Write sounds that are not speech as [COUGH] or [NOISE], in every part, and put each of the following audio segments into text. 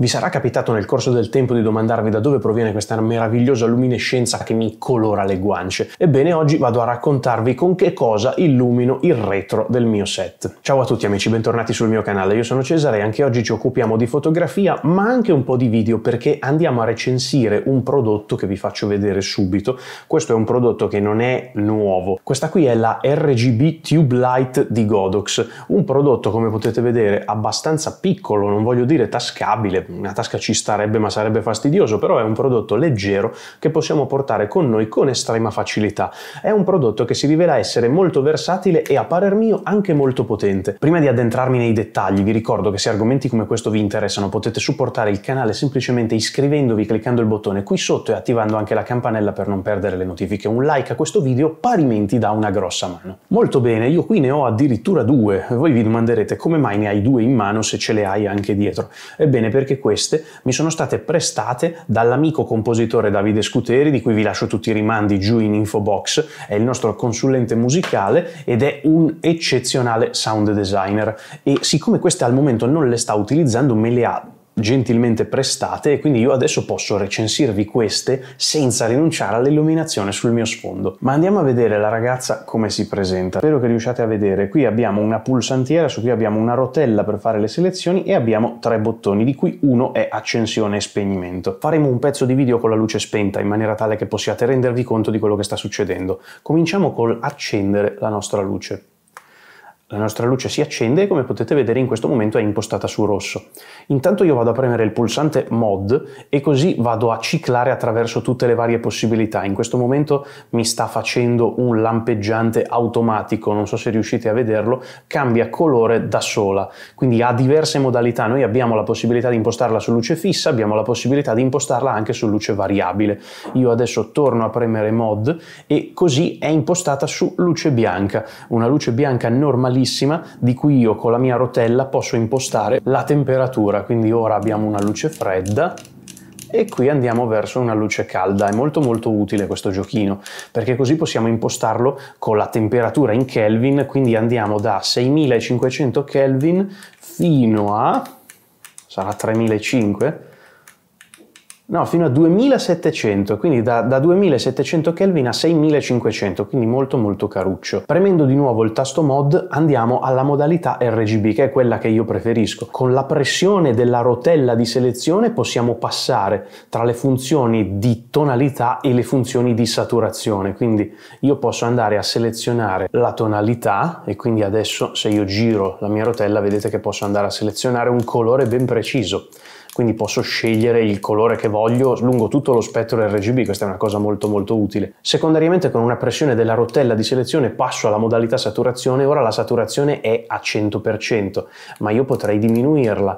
Vi sarà capitato nel corso del tempo di domandarvi da dove proviene questa meravigliosa luminescenza che mi colora le guance? Ebbene, oggi vado a raccontarvi con che cosa illumino il retro del mio set. Ciao a tutti amici, bentornati sul mio canale. Io sono Cesare e anche oggi ci occupiamo di fotografia, ma anche un po' di video perché andiamo a recensire un prodotto che vi faccio vedere subito. Questo è un prodotto che non è nuovo. Questa qui è la RGB Tube Light di Godox, un prodotto come potete vedere abbastanza piccolo, non voglio dire tascabile, una tasca ci starebbe ma sarebbe fastidioso, però è un prodotto leggero che possiamo portare con noi con estrema facilità. È un prodotto che si rivela essere molto versatile e a parer mio anche molto potente. Prima di addentrarmi nei dettagli vi ricordo che se argomenti come questo vi interessano potete supportare il canale semplicemente iscrivendovi, cliccando il bottone qui sotto e attivando anche la campanella per non perdere le notifiche. Un like a questo video parimenti dà una grossa mano. Molto bene, io qui ne ho addirittura due. Voi vi domanderete come mai ne hai due in mano se ce le hai anche dietro. Ebbene perché queste mi sono state prestate dall'amico compositore Davide Scuteri, di cui vi lascio tutti i rimandi giù in info box, è il nostro consulente musicale ed è un eccezionale sound designer e siccome queste al momento non le sta utilizzando me le ha gentilmente prestate e quindi io adesso posso recensirvi queste senza rinunciare all'illuminazione sul mio sfondo. Ma andiamo a vedere la ragazza come si presenta. Spero che riusciate a vedere. Qui abbiamo una pulsantiera su cui abbiamo una rotella per fare le selezioni e abbiamo tre bottoni di cui uno è accensione e spegnimento. Faremo un pezzo di video con la luce spenta in maniera tale che possiate rendervi conto di quello che sta succedendo. Cominciamo col accendere la nostra luce la nostra luce si accende e come potete vedere in questo momento è impostata su rosso. Intanto io vado a premere il pulsante mod e così vado a ciclare attraverso tutte le varie possibilità. In questo momento mi sta facendo un lampeggiante automatico, non so se riuscite a vederlo, cambia colore da sola, quindi ha diverse modalità. Noi abbiamo la possibilità di impostarla su luce fissa, abbiamo la possibilità di impostarla anche su luce variabile. Io adesso torno a premere mod e così è impostata su luce bianca, una luce bianca normalizzata bravissima di cui io con la mia rotella posso impostare la temperatura. Quindi ora abbiamo una luce fredda e qui andiamo verso una luce calda. È molto molto utile questo giochino perché così possiamo impostarlo con la temperatura in Kelvin, quindi andiamo da 6500 Kelvin fino a... sarà 3500? No, fino a 2700, quindi da, da 2700 Kelvin a 6500, quindi molto molto caruccio. Premendo di nuovo il tasto mod andiamo alla modalità RGB, che è quella che io preferisco. Con la pressione della rotella di selezione possiamo passare tra le funzioni di tonalità e le funzioni di saturazione, quindi io posso andare a selezionare la tonalità e quindi adesso se io giro la mia rotella vedete che posso andare a selezionare un colore ben preciso quindi posso scegliere il colore che voglio lungo tutto lo spettro RGB, questa è una cosa molto molto utile. Secondariamente con una pressione della rotella di selezione passo alla modalità saturazione, ora la saturazione è a 100%, ma io potrei diminuirla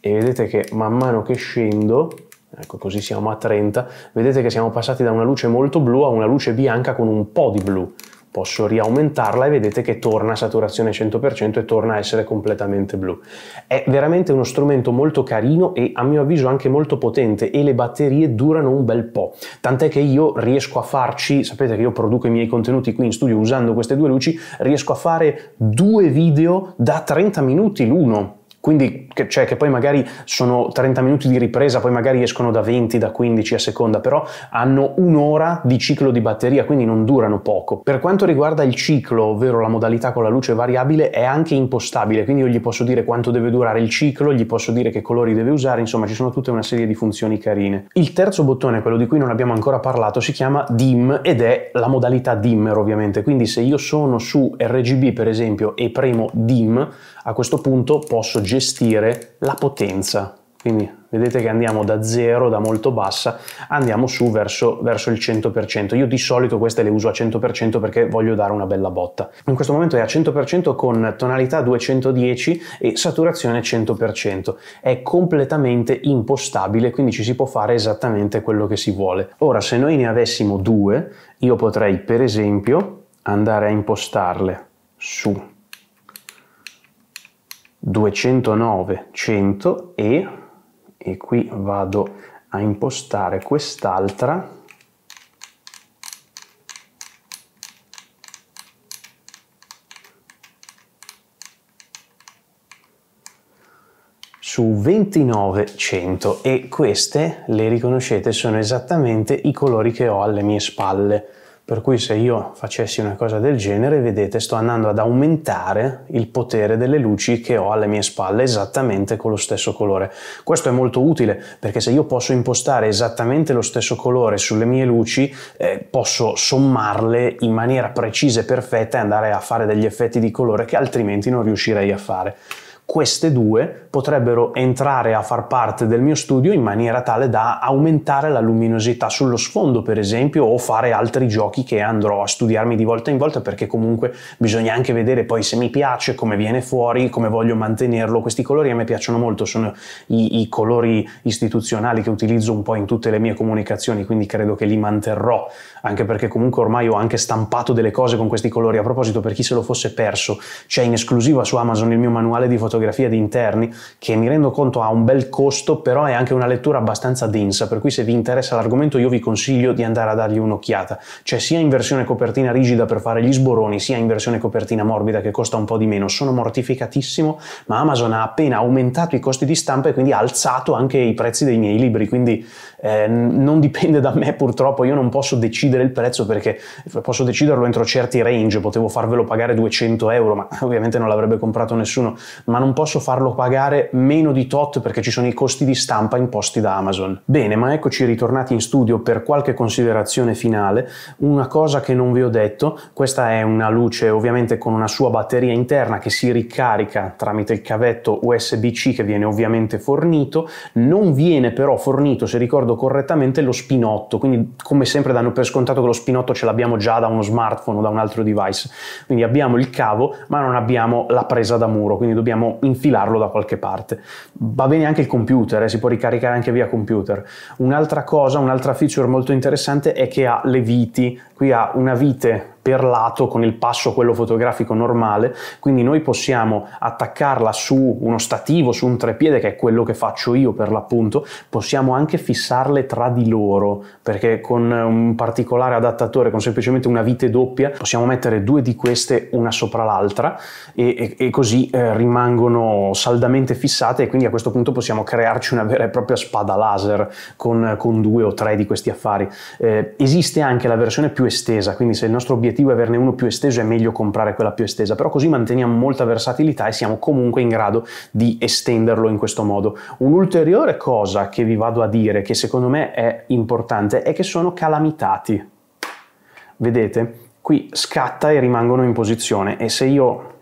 e vedete che man mano che scendo ecco così siamo a 30, vedete che siamo passati da una luce molto blu a una luce bianca con un po' di blu posso riaumentarla e vedete che torna a saturazione 100% e torna a essere completamente blu. È veramente uno strumento molto carino e a mio avviso anche molto potente e le batterie durano un bel po', tant'è che io riesco a farci, sapete che io produco i miei contenuti qui in studio usando queste due luci, riesco a fare due video da 30 minuti l'uno quindi che, cioè, che poi magari sono 30 minuti di ripresa, poi magari escono da 20, da 15 a seconda, però hanno un'ora di ciclo di batteria, quindi non durano poco. Per quanto riguarda il ciclo, ovvero la modalità con la luce variabile, è anche impostabile, quindi io gli posso dire quanto deve durare il ciclo, gli posso dire che colori deve usare, insomma ci sono tutta una serie di funzioni carine. Il terzo bottone, quello di cui non abbiamo ancora parlato, si chiama DIM ed è la modalità dimmer ovviamente, quindi se io sono su RGB per esempio e premo DIM, a questo punto posso gestire la potenza. Quindi vedete che andiamo da zero, da molto bassa, andiamo su verso, verso il 100%. Io di solito queste le uso a 100% perché voglio dare una bella botta. In questo momento è a 100% con tonalità 210 e saturazione 100%. È completamente impostabile, quindi ci si può fare esattamente quello che si vuole. Ora, se noi ne avessimo due, io potrei per esempio andare a impostarle su 209 100 e, e qui vado a impostare quest'altra su 29 100 e queste le riconoscete sono esattamente i colori che ho alle mie spalle per cui se io facessi una cosa del genere, vedete, sto andando ad aumentare il potere delle luci che ho alle mie spalle esattamente con lo stesso colore. Questo è molto utile perché se io posso impostare esattamente lo stesso colore sulle mie luci, eh, posso sommarle in maniera precisa e perfetta e andare a fare degli effetti di colore che altrimenti non riuscirei a fare queste due potrebbero entrare a far parte del mio studio in maniera tale da aumentare la luminosità sullo sfondo per esempio o fare altri giochi che andrò a studiarmi di volta in volta perché comunque bisogna anche vedere poi se mi piace, come viene fuori, come voglio mantenerlo, questi colori a me piacciono molto, sono i, i colori istituzionali che utilizzo un po' in tutte le mie comunicazioni quindi credo che li manterrò anche perché comunque ormai ho anche stampato delle cose con questi colori, a proposito per chi se lo fosse perso c'è in esclusiva su Amazon il mio manuale di fotografia fotografia di interni che mi rendo conto ha un bel costo, però è anche una lettura abbastanza densa, per cui se vi interessa l'argomento io vi consiglio di andare a dargli un'occhiata. C'è cioè, sia in versione copertina rigida per fare gli sboroni, sia in versione copertina morbida che costa un po' di meno. Sono mortificatissimo, ma Amazon ha appena aumentato i costi di stampa e quindi ha alzato anche i prezzi dei miei libri, quindi eh, non dipende da me purtroppo, io non posso decidere il prezzo perché posso deciderlo entro certi range, potevo farvelo pagare 200 euro, ma [LAUGHS] ovviamente non l'avrebbe comprato nessuno, ma non non posso farlo pagare meno di tot perché ci sono i costi di stampa imposti da Amazon. Bene, ma eccoci ritornati in studio per qualche considerazione finale. Una cosa che non vi ho detto, questa è una luce ovviamente con una sua batteria interna che si ricarica tramite il cavetto USB-C che viene ovviamente fornito, non viene però fornito, se ricordo correttamente, lo spinotto, quindi come sempre danno per scontato che lo spinotto ce l'abbiamo già da uno smartphone o da un altro device. Quindi abbiamo il cavo, ma non abbiamo la presa da muro, quindi dobbiamo infilarlo da qualche parte. Va bene anche il computer, eh, si può ricaricare anche via computer. Un'altra cosa, un'altra feature molto interessante è che ha le viti, qui ha una vite perlato con il passo quello fotografico normale, quindi noi possiamo attaccarla su uno stativo, su un trepiede che è quello che faccio io per l'appunto, possiamo anche fissarle tra di loro perché con un particolare adattatore, con semplicemente una vite doppia, possiamo mettere due di queste una sopra l'altra e, e, e così eh, rimangono saldamente fissate e quindi a questo punto possiamo crearci una vera e propria spada laser con, con due o tre di questi affari. Eh, esiste anche la versione più estesa, quindi se il nostro obiettivo l'obiettivo è averne uno più esteso è meglio comprare quella più estesa, però così manteniamo molta versatilità e siamo comunque in grado di estenderlo in questo modo. Un'ulteriore cosa che vi vado a dire, che secondo me è importante, è che sono calamitati. Vedete? Qui scatta e rimangono in posizione e se io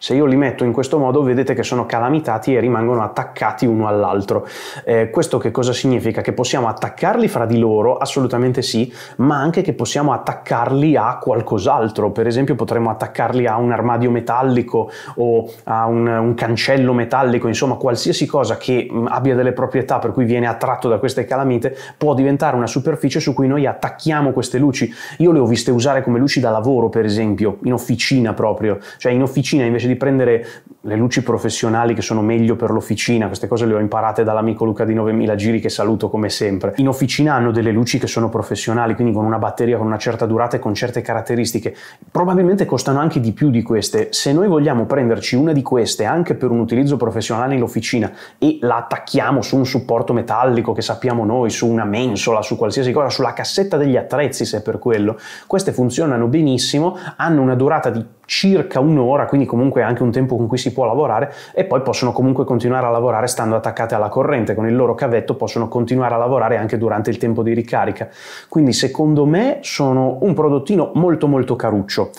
se io li metto in questo modo vedete che sono calamitati e rimangono attaccati uno all'altro. Eh, questo che cosa significa? Che possiamo attaccarli fra di loro, assolutamente sì, ma anche che possiamo attaccarli a qualcos'altro. Per esempio potremmo attaccarli a un armadio metallico o a un, un cancello metallico, insomma qualsiasi cosa che mm, abbia delle proprietà per cui viene attratto da queste calamite può diventare una superficie su cui noi attacchiamo queste luci. Io le ho viste usare come luci da lavoro, per esempio, in officina proprio. Cioè in officina invece di prendere le luci professionali che sono meglio per l'officina, queste cose le ho imparate dall'amico Luca di 9000 giri che saluto come sempre, in officina hanno delle luci che sono professionali, quindi con una batteria con una certa durata e con certe caratteristiche, probabilmente costano anche di più di queste. Se noi vogliamo prenderci una di queste anche per un utilizzo professionale in officina e la attacchiamo su un supporto metallico che sappiamo noi, su una mensola, su qualsiasi cosa, sulla cassetta degli attrezzi se è per quello, queste funzionano benissimo, hanno una durata di circa un'ora, quindi comunque anche un tempo con cui si può lavorare e poi possono comunque continuare a lavorare stando attaccate alla corrente, con il loro cavetto possono continuare a lavorare anche durante il tempo di ricarica. Quindi secondo me sono un prodottino molto molto caruccio.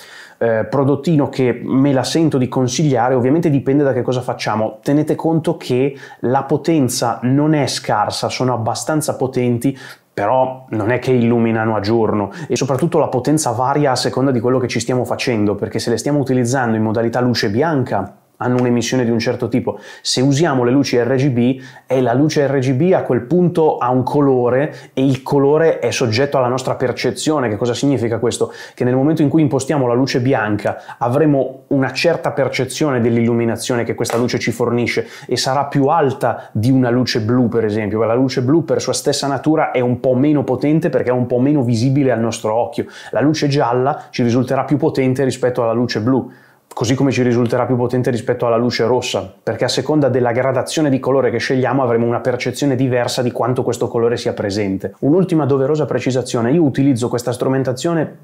Eh, prodottino che me la sento di consigliare, ovviamente dipende da che cosa facciamo. Tenete conto che la potenza non è scarsa, sono abbastanza potenti però non è che illuminano a giorno e soprattutto la potenza varia a seconda di quello che ci stiamo facendo, perché se le stiamo utilizzando in modalità luce bianca hanno un'emissione di un certo tipo. Se usiamo le luci RGB, è la luce RGB a quel punto ha un colore e il colore è soggetto alla nostra percezione. Che cosa significa questo? Che nel momento in cui impostiamo la luce bianca avremo una certa percezione dell'illuminazione che questa luce ci fornisce e sarà più alta di una luce blu, per esempio. La luce blu per sua stessa natura è un po' meno potente perché è un po' meno visibile al nostro occhio. La luce gialla ci risulterà più potente rispetto alla luce blu così come ci risulterà più potente rispetto alla luce rossa, perché a seconda della gradazione di colore che scegliamo avremo una percezione diversa di quanto questo colore sia presente. Un'ultima doverosa precisazione, io utilizzo questa strumentazione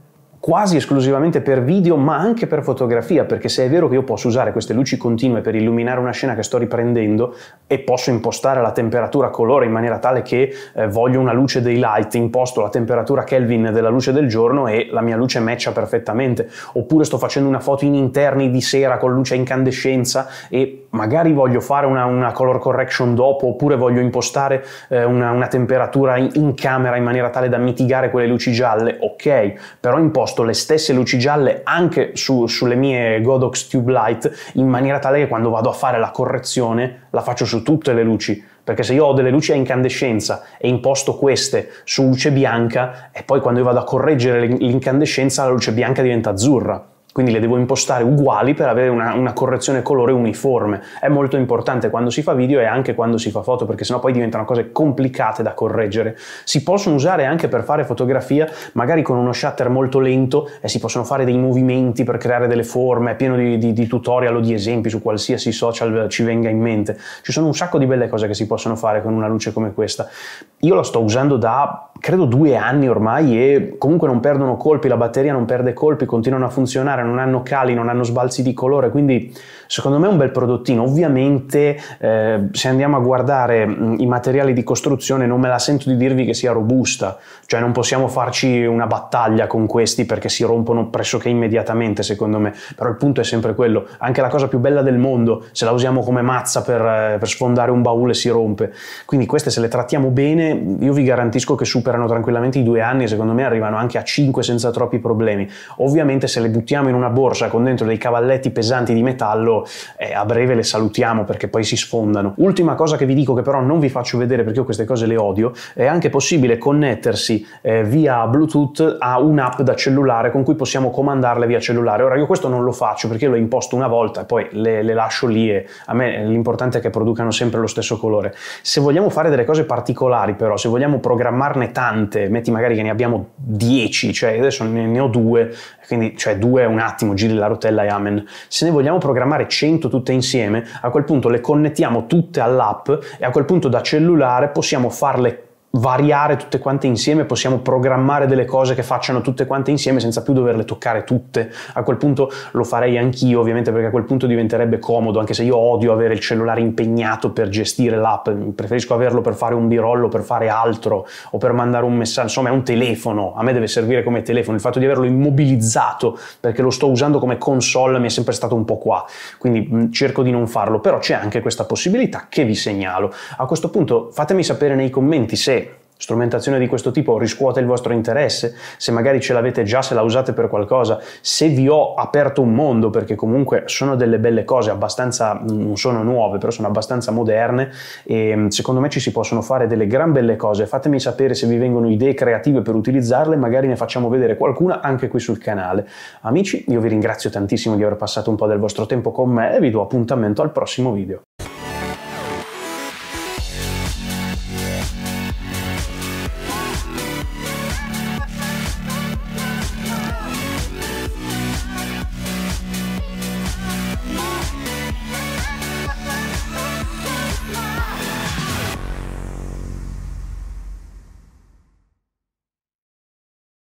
quasi esclusivamente per video ma anche per fotografia perché se è vero che io posso usare queste luci continue per illuminare una scena che sto riprendendo e posso impostare la temperatura colore in maniera tale che eh, voglio una luce dei light, imposto la temperatura Kelvin della luce del giorno e la mia luce matcha perfettamente oppure sto facendo una foto in interni di sera con luce a incandescenza e magari voglio fare una, una, color correction dopo oppure voglio impostare eh, una, una, temperatura in, in, camera in maniera tale da mitigare quelle luci gialle, ok, però imposto le stesse luci gialle anche su, sulle mie Godox Tube Light in maniera tale che quando vado a fare la correzione la faccio su tutte le luci. Perché se io ho delle luci a incandescenza e imposto queste su luce bianca, e poi quando io vado a correggere l'incandescenza la luce bianca diventa azzurra quindi le devo impostare uguali per avere una, una, correzione colore uniforme. È molto importante quando si fa video e anche quando si fa foto, perché sennò poi diventano cose complicate da correggere. Si possono usare anche per fare fotografia, magari con uno shutter molto lento, e si possono fare dei movimenti per creare delle forme, è pieno di, di, di tutorial o di esempi su qualsiasi social ci venga in mente. Ci sono un sacco di belle cose che si possono fare con una luce come questa. Io la sto usando da credo due anni ormai e comunque non perdono colpi, la batteria non perde colpi, continuano a funzionare non hanno cali, non hanno sbalzi di colore, quindi secondo me è un bel prodottino. Ovviamente eh, se andiamo a guardare mh, mm, i materiali di costruzione non me la sento di dirvi che sia robusta, cioè non possiamo farci una battaglia con questi perché si rompono pressoché immediatamente secondo me, però il punto è sempre quello, anche la cosa più bella del mondo, se la usiamo come mazza per, eh, per sfondare un baule si rompe, quindi queste se le trattiamo bene io vi garantisco che superano tranquillamente i due anni e secondo me arrivano anche a 5 senza troppi problemi. Ovviamente se le buttiamo in una borsa con dentro dei cavalletti pesanti di metallo, eh, a breve le salutiamo perché poi si sfondano. Ultima cosa che vi dico che però non vi faccio vedere perché io queste cose le odio, è anche possibile connettersi eh, via Bluetooth a un'app da cellulare con cui possiamo comandarle via cellulare. Ora io questo non lo faccio perché l'ho imposto una volta e poi le, le lascio lì e a me l'importante è che producano sempre lo stesso colore. Se vogliamo fare delle cose particolari però, se vogliamo programmarne tante, metti magari che ne abbiamo 10, cioè adesso ne, ne ho due, quindi cioè due è una attimo, giri la rotella e amen. Se ne vogliamo programmare 100 tutte insieme, a quel punto le connettiamo tutte all'app e a quel punto da cellulare possiamo farle variare tutte quante insieme, possiamo programmare delle cose che facciano tutte quante insieme senza più doverle toccare tutte. A quel punto lo farei anch'io, ovviamente, perché a quel punto diventerebbe comodo, anche se io odio avere il cellulare impegnato per gestire l'app, preferisco averlo per fare un birollo, per fare altro o per mandare un messaggio, insomma è un telefono, a me deve servire come telefono, il fatto di averlo immobilizzato perché lo sto usando come console mi è sempre stato un po' qua, quindi cerco di non farlo, però c'è anche questa possibilità che vi segnalo. A questo punto fatemi sapere nei commenti se Strumentazione di questo tipo riscuote il vostro interesse, se magari ce l'avete già, se la usate per qualcosa, se vi ho aperto un mondo, perché comunque sono delle belle cose, abbastanza, non sono nuove, però sono abbastanza moderne e ehm, secondo me ci si possono fare delle gran belle cose. Fatemi sapere se vi vengono idee creative per utilizzarle, magari ne facciamo vedere qualcuna anche qui sul canale. Amici, io vi ringrazio tantissimo di aver passato un po' del vostro tempo con me e vi do appuntamento al prossimo video.